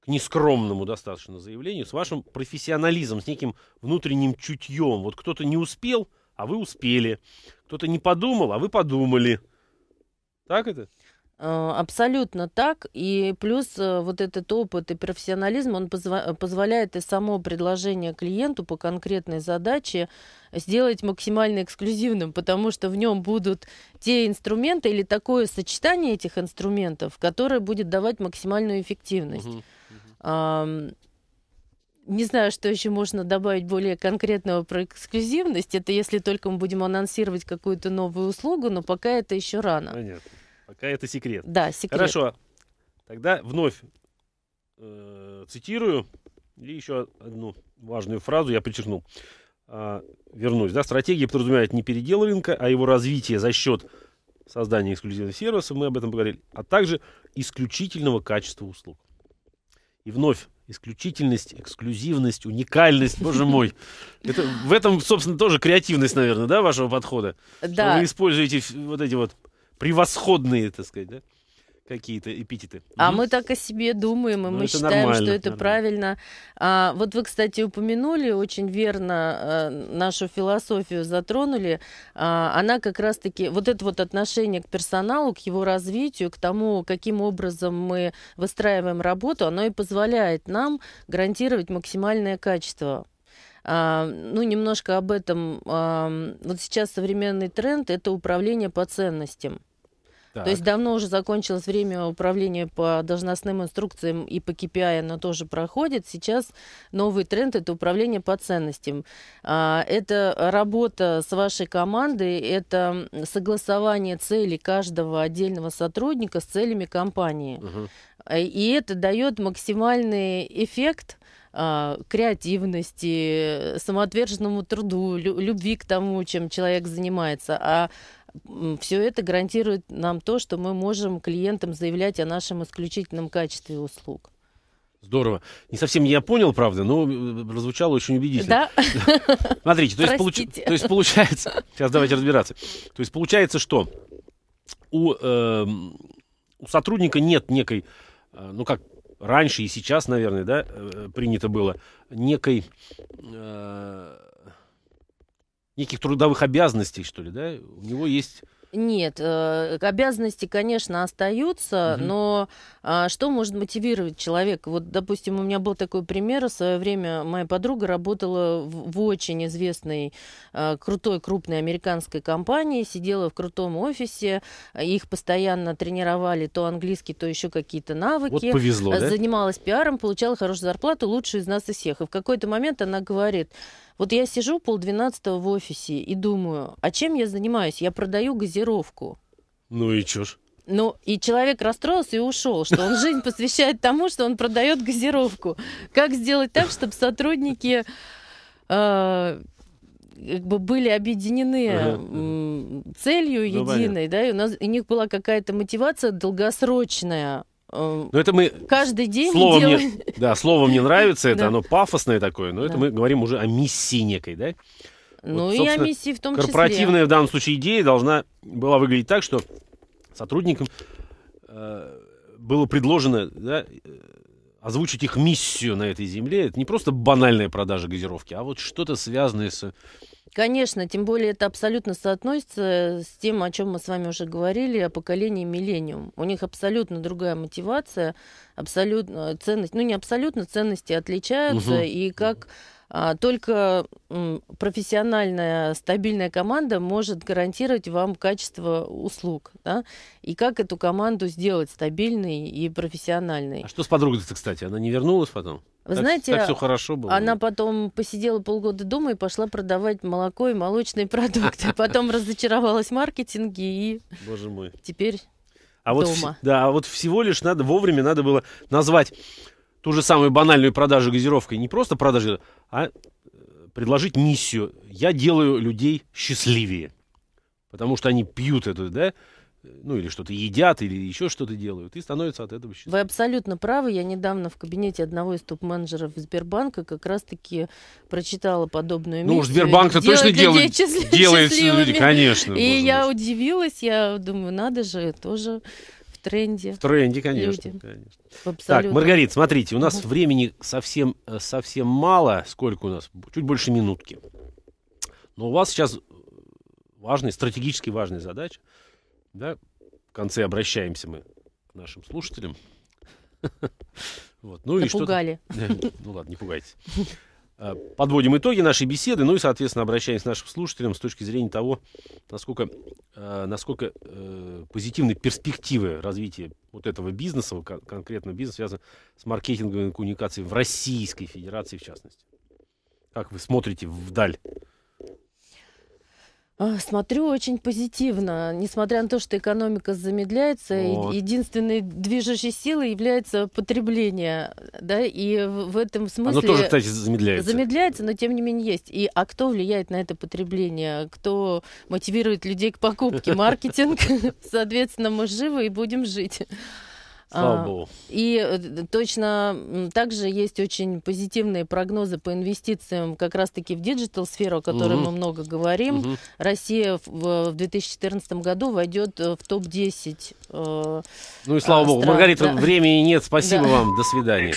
[SPEAKER 1] к нескромному достаточно заявлению, с вашим профессионализмом, с неким внутренним чутьем. Вот кто-то не успел, а вы успели. Кто-то не подумал, а вы подумали.
[SPEAKER 2] Так это? Э, абсолютно так. И плюс э, вот этот опыт и профессионализм, он позволяет и само предложение клиенту по конкретной задаче сделать максимально эксклюзивным, потому что в нем будут те инструменты или такое сочетание этих инструментов, которое будет давать максимальную эффективность. Угу, угу. Не знаю, что еще можно добавить более конкретного про эксклюзивность. Это если только мы будем анонсировать какую-то новую услугу, но пока это еще рано. Понятно.
[SPEAKER 1] Пока это секрет. Да, секрет. Хорошо. Тогда вновь э, цитирую и еще одну важную фразу я подчеркнул. Э, а, вернусь. Да, стратегия подразумевает не передел рынка, а его развитие за счет создания эксклюзивных сервисов, мы об этом поговорили, а также исключительного качества услуг. И вновь исключительность, эксклюзивность, уникальность, боже мой. Это, в этом, собственно, тоже креативность, наверное, да, вашего подхода? Да. Что вы используете вот эти вот превосходные, так сказать, да? какие-то эпитеты. А угу. мы
[SPEAKER 2] так о себе думаем, и ну, мы считаем, что это нормально. правильно. А, вот вы, кстати, упомянули очень верно а, нашу философию, затронули. А, она как раз-таки, вот это вот отношение к персоналу, к его развитию, к тому, каким образом мы выстраиваем работу, оно и позволяет нам гарантировать максимальное качество а, ну, немножко об этом. А, вот сейчас современный тренд – это управление по ценностям. Так. То есть давно уже закончилось время управления по должностным инструкциям и по KPI оно тоже проходит. Сейчас новый тренд – это управление по ценностям. А, это работа с вашей командой, это согласование целей каждого отдельного сотрудника с целями компании. Угу. И это дает максимальный эффект – а, креативности, самоотверженному труду, любви к тому, чем человек занимается. А все это гарантирует нам то, что мы можем клиентам заявлять о нашем исключительном качестве услуг.
[SPEAKER 1] Здорово. Не совсем я понял, правда, но э, прозвучало очень убедительно. Да? *laughs* Смотрите, то есть, получ... то есть получается... Сейчас давайте разбираться. То есть получается, что у, э, у сотрудника нет некой, э, ну как раньше и сейчас, наверное, да, э, принято было, некой, э, неких трудовых обязанностей, что ли, да? У него есть
[SPEAKER 2] нет, э, обязанности, конечно, остаются, угу. но а, что может мотивировать человека? Вот, допустим, у меня был такой пример. В свое время моя подруга работала в, очень известной, э, крутой, крупной американской компании, сидела в крутом офисе, их постоянно тренировали то английский, то еще какие-то навыки. Вот повезло, э, да? Занималась пиаром, получала хорошую зарплату, лучшую из нас и всех. И в какой-то момент она говорит, вот я сижу полдвенадцатого в офисе и думаю, а чем я занимаюсь? Я продаю газировку.
[SPEAKER 1] Ну и чё ж?
[SPEAKER 2] Ну, и человек расстроился и ушел, что он жизнь *laughs* посвящает тому, что он продает газировку. Как сделать так, чтобы сотрудники э, как бы были объединены э, целью ну, единой, ну, да, и у нас у них была какая-то мотивация долгосрочная
[SPEAKER 1] Э, но это мы
[SPEAKER 2] каждый день слово делаем... мне,
[SPEAKER 1] *laughs* да, слово мне нравится, это да. оно пафосное такое, но да. это мы говорим уже о миссии некой, да? Ну вот, и о миссии в том корпоративная, числе. Корпоративная в данном случае идея должна была выглядеть так, что сотрудникам э, было предложено да, э, озвучить их миссию на этой земле. Это не просто банальная продажа газировки, а вот что-то связанное с
[SPEAKER 2] Конечно, тем более это абсолютно соотносится с тем, о чем мы с вами уже говорили, о поколении миллениум. У них абсолютно другая мотивация, абсолютно э, ценность, ну не абсолютно, ценности отличаются, угу. и как а, только профессиональная, стабильная команда может гарантировать вам качество услуг. Да? И как эту команду сделать стабильной и профессиональной. А что
[SPEAKER 1] с подругой-то, кстати? Она не вернулась потом? Вы так, знаете, так все хорошо было. она
[SPEAKER 2] потом посидела полгода дома и пошла продавать молоко и молочные *laughs* продукты. Потом разочаровалась в маркетинге и...
[SPEAKER 1] Боже мой. Теперь а дома. Вот, да, а вот всего лишь надо, вовремя надо было назвать ту же самую банальную продажу газировкой, не просто продажи, а э, предложить миссию. Я делаю людей счастливее, потому что они пьют это, да, ну или что-то едят, или еще что-то делают, и становятся от этого счастливее.
[SPEAKER 2] Вы абсолютно правы. Я недавно в кабинете одного из топ-менеджеров Сбербанка как раз-таки прочитала подобную ну, миссию. Ну, Сбербанк-то точно делает, делает, делает люди, конечно. И я быть. удивилась, я думаю, надо же, тоже тренде. В тренде, конечно. Люди. конечно. Так, Маргарит, смотрите, у нас
[SPEAKER 1] времени совсем, э, совсем мало. Сколько у нас? Чуть больше минутки. Но у вас сейчас важная, стратегически важная задача. Да? В конце обращаемся мы к нашим слушателям. *laughs* Вот. Ну Напугали. и что? *laughs* Ну ладно, не пугайтесь. Э, подводим итоги нашей беседы, ну и, соответственно, обращаемся к нашим слушателям с точки зрения того, насколько, э, насколько э, позитивны перспективы развития вот этого бизнеса, конкретно бизнеса, связанного с маркетинговой коммуникацией в Российской Федерации в частности. Как вы смотрите вдаль?
[SPEAKER 2] А, смотрю очень позитивно, несмотря на то, что экономика замедляется, вот. единственной движущей силой является потребление, да, и в этом смысле... Оно тоже, кстати, замедляется. Замедляется, но тем не менее есть. И, а кто влияет на это потребление? Кто мотивирует людей к покупке? *laughs* Маркетинг. *laughs* Соответственно, мы живы и будем жить. Слава а, Богу. И э, точно также есть очень позитивные прогнозы по инвестициям как раз-таки в диджитал-сферу, о которой угу. мы много говорим. Угу. Россия в 2014 году войдет э, в топ-10 э, Ну и слава а, стран. Богу. Маргарита, да. времени
[SPEAKER 1] нет. Спасибо да. вам. До свидания.